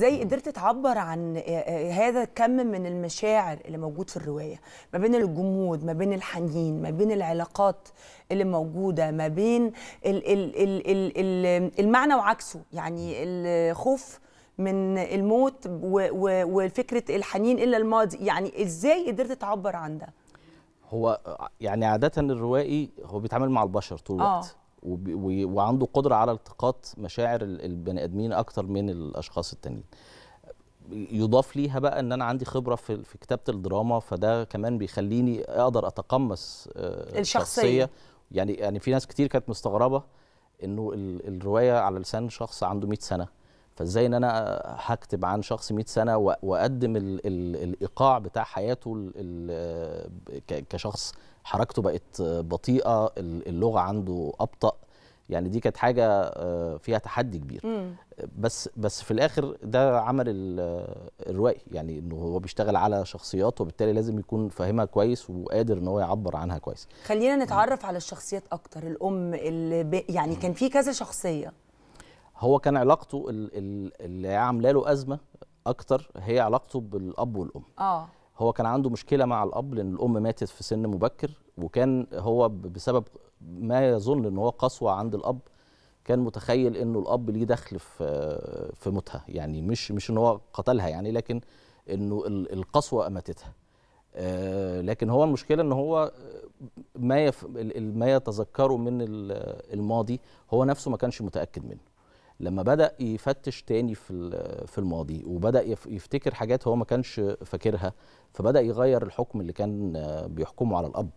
ازاي قدرت تعبر عن آه، آه، هذا الكم من المشاعر اللي موجود في الروايه ما بين الجمود ما بين الحنين ما بين العلاقات اللي موجوده ما بين الـ الـ الـ الـ الـ المعنى وعكسه يعني الخوف من الموت وفكره الحنين الى الماضي يعني ازاي قدرت تعبر عن ده هو يعني عاده الروائي هو بيتعامل مع البشر طول آه. الوقت وعنده قدره على التقاط مشاعر البني ادمين اكتر من الاشخاص التانيين يضاف ليها بقى ان انا عندي خبره في في كتابه الدراما فده كمان بيخليني اقدر اتقمص آه، الشخصيه يعني يعني في ناس كتير كانت مستغربه انه الروايه على لسان شخص عنده 100 سنه فازاي ان انا هكتب عن شخص 100 سنه واقدم الايقاع بتاع حياته آه، كشخص حركته بقت بطيئه اللغه عنده ابطا يعني دي كانت حاجه آه، فيها تحدي كبير مم. بس بس في الاخر ده عمل الروائي يعني انه هو بيشتغل على شخصيات وبالتالي لازم يكون فاهمها كويس وقادر ان هو يعبر عنها كويس خلينا نتعرف مم. على الشخصيات اكتر الام اللي يعني مم. كان في كذا شخصيه هو كان علاقته اللي عامله له ازمه اكتر هي علاقته بالاب والام اه هو كان عنده مشكله مع الاب لان الام ماتت في سن مبكر وكان هو بسبب ما يظن ان هو قسوه عند الاب كان متخيل انه الاب ليه دخل في في موتها يعني مش مش ان هو قتلها يعني لكن انه القسوه ماتتها آه، لكن هو المشكله ان هو ما ما يتذكره من الماضي هو نفسه ما كانش متاكد منه لما بدا يفتش تاني في في الماضي وبدا يفتكر حاجات هو ما كانش فاكرها فبدا يغير الحكم اللي كان بيحكمه على الاب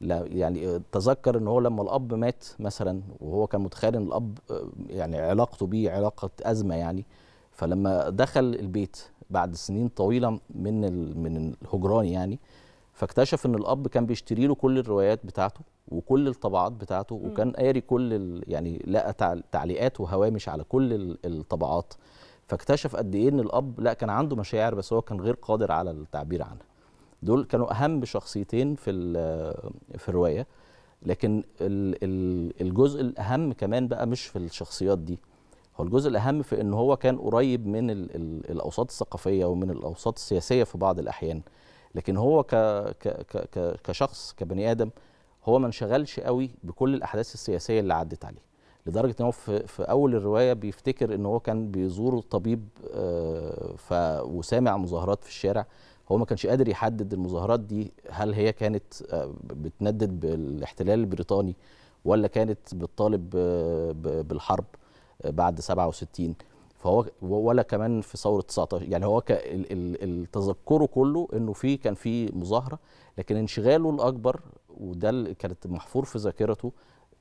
لا يعني تذكر ان هو لما الاب مات مثلا وهو كان متخيل ان الاب يعني علاقته بيه علاقه ازمه يعني فلما دخل البيت بعد سنين طويله من من الهجران يعني فاكتشف ان الاب كان بيشتري له كل الروايات بتاعته وكل الطبعات بتاعته وكان قاري كل يعني لقى تعليقات وهوامش على كل الطبعات فاكتشف قد ايه ان الاب لا كان عنده مشاعر بس هو كان غير قادر على التعبير عنها دول كانوا اهم شخصيتين في في الروايه لكن الجزء الاهم كمان بقى مش في الشخصيات دي هو الجزء الاهم في ان هو كان قريب من الاوساط الثقافيه ومن الاوساط السياسيه في بعض الاحيان لكن هو كشخص كبني ادم هو ما انشغلش قوي بكل الاحداث السياسيه اللي عدت عليه لدرجه ان هو في, في اول الروايه بيفتكر ان هو كان بيزور طبيب آه، ف وسامع مظاهرات في الشارع هو ما كانش قادر يحدد المظاهرات دي هل هي كانت آه، بتندد بالاحتلال البريطاني ولا كانت بتطالب آه، بالحرب بعد 67 فهو ولا كمان في ثوره 19 يعني هو تذكره كله انه في كان في مظاهره لكن انشغاله الاكبر وده اللي كانت محفور في ذاكرته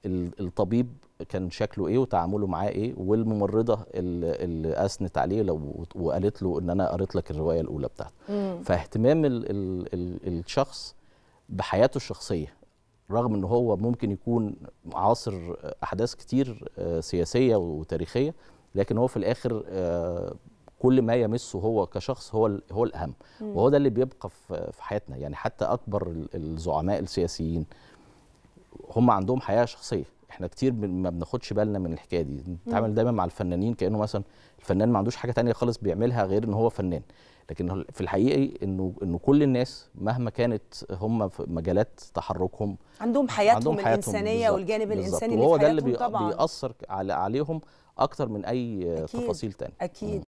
الطبيب كان شكله ايه وتعامله معاه ايه والممرضه اللي اثنت عليه لو وقالت له ان انا قريت لك الروايه الاولى بتاعته فاهتمام الـ الـ الـ الشخص بحياته الشخصيه رغم ان هو ممكن يكون عاصر احداث كتير آه، سياسيه وتاريخيه لكن هو في الاخر آه، كل ما يمسه هو كشخص هو هو الاهم مم. وهو ده اللي بيبقى في حياتنا يعني حتى اكبر الزعماء السياسيين هم عندهم حياه شخصيه احنا كتير ما بناخدش بالنا من الحكايه دي بنتعامل دايما مع الفنانين كانه مثلا الفنان ما عندوش حاجه تانية خالص بيعملها غير ان هو فنان لكن في الحقيقه انه انه كل الناس مهما كانت هم في مجالات تحركهم عندهم حياتهم, عندهم حياتهم الانسانيه بالزبط والجانب بالزبط الانساني اللي في حياتهم ده اللي طبعا. بيأثر عليهم اكتر من اي أكيد تفاصيل تانية اكيد